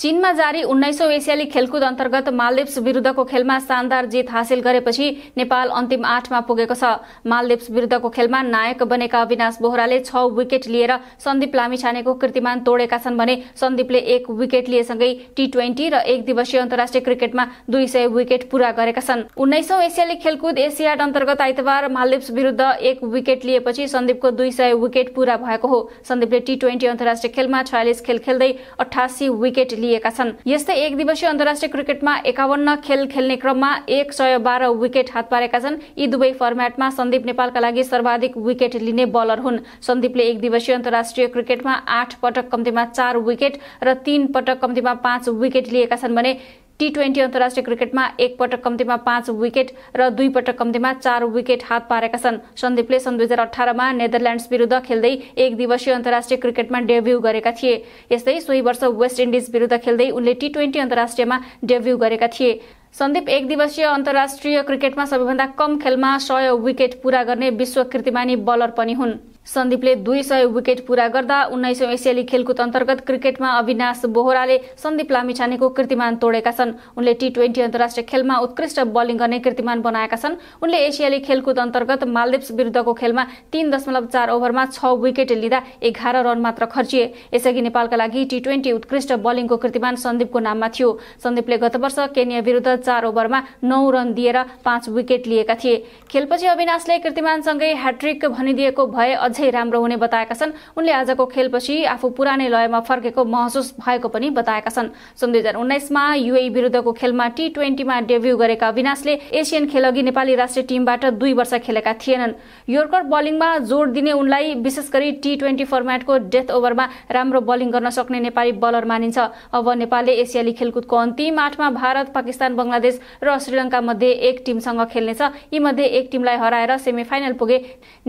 चीनमा जारी उन्नाइसौँ एसियाली खेलकुद अन्तर्गत मालदिप्स विरूद्धको खेलमा शानदार जित हासिल गरेपछि नेपाल अन्तिम आठमा पुगेको छ मालदिप्स विरूद्धको खेलमा नायक बनेका अविनाश बोहराले छ विकेट लिएर सन्दीप लामिछानेको कृतिमान तोडेका छन् भने सन्दीपले एक विकेट लिएसँगै टी ट्वेन्टी र एक दिवसीय अन्तर्राष्ट्रिय क्रिकेटमा दुई सय विकेट पूरा गरेका छन् उन्नाइसौँ एसियाली खेलकुद एसियाड अन्तर्गत आइतबार मालदिप्स विरूद्ध एक विकेट लिएपछि सन्दीपको दुई सय विकेट पूरा भएको हो सन्दीपले टी ट्वेन्टी अन्तर्राष्ट्रिय खेलमा छयालिस खेल खेल्दै अठासी विकेट लिए दिएका छन् यस्तै एक दिवसीय अन्तर्राष्ट्रिय क्रिकेटमा एकाउन्न खेल खेल्ने क्रममा एक सय बाह्र विकेट हात पारेका छन् यी दुवै फर्म्याटमा सन्दीप नेपालका लागि सर्वाधिक विकेट लिने बलर हुन् सन्दीपले एक दिवसीय अन्तर्राष्ट्रिय क्रिकेटमा आठ पटक कम्तीमा चार विकेट र तीन पटक कम्तीमा पाँच विकेट लिएका छन् भने टी ट्वेन्टी अन्तर्राष्ट्रिय क्रिकेटमा एक पटक कम्तीमा पाँच विकेट र दुई पटक कम्तीमा चार विकेट हात पारेका छन् सन्दीपले सन् दुई हजार अठारमा नेदरल्यान्ड्स विरुद्ध खेल्दै एक दिवसीय अन्तर्राष्ट्रिय क्रिकेटमा डेब्यू गरेका थिए यस्तै सोही वर्ष वेस्ट इन्डिज विरूद्ध खेल्दै उनले टी ट्वेन्टी अन्तर्राष्ट्रियमा डेब्यू गरेका थिए सन्दीप एक दिवसीय अन्तर्राष्ट्रिय क्रिकेटमा सबैभन्दा कम खेलमा सय विकेट पूरा गर्ने विश्व कीर्तिमानी बलर पनि हुन् सन्दीपले दुई सय विकेट पूरा गर्दा उन्नाइसौँ एसियाली खेलकुद अन्तर्गत क्रिकेटमा अविनाश बोहराले सन्दीप लामिछानेको कीर्तिमान तोडेका छन् उनले टी ट्वेन्टी अन्तर्राष्ट्रिय खेलमा उत्कृष्ट बलिङ गर्ने कीर्तिमान बनाएका छन् उनले एसियाली खेलकुद अन्तर्गत मालदिप्स विरुद्धको खेलमा तीन दशमलव चार ओभरमा छ विकेट लिँदा एघार रन मात्र खर्चिए यसअघि नेपालका लागि टी ट्वेन्टी उत्कृष्ट बलिङको कीर्तिमान सन्दीपको नाममा थियो सन्दीपले गत वर्ष केनिया विरुद्ध चार ओभरमा नौ रन दिएर पाँच विकेट लिएका थिए खेलपछि अविनाशले कीर्तिमानसँगै ह्याट्रिक भनिदिएको भए अझ अझै राम्रो हुने बताएका छन् उनले आजको खेलपछि आफू पुरानै लयमा फर्केको महसुस भएको पनि बताएका छन् सन् दुई हजार उन्नाइसमा युए विरुद्धको खेलमा टी ट्वेन्टीमा डेब्यू गरेका अविनाशले एसियन खेल अघि नेपाली राष्ट्रिय टिमबाट दुई वर्ष खेलेका थिएनन् योर्कर बलिङमा जोड दिने उनलाई विशेष गरी टी ट्वेन्टी फर्मेटको डेथ ओभरमा राम्रो बलिङ गर्न सक्ने नेपाली बलर मानिन्छ अब नेपालले एसियाली खेलकुदको अन्तिम आठमा भारत पाकिस्तान बङ्गलादेश र श्रीलङ्का मध्ये एक टिमसँग खेल्नेछ मध्ये एक टिमलाई हराएर सेमी फाइनल पुगे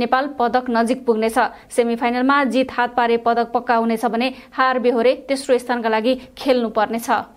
नेपाल पदक नजिक पुग्ने पुग्नेछ सेमिफाइनलमा जित हात पारे पदक पक्का हुनेछ भने हार बेहोरे तेस्रो स्थानका लागि खेल्नुपर्नेछ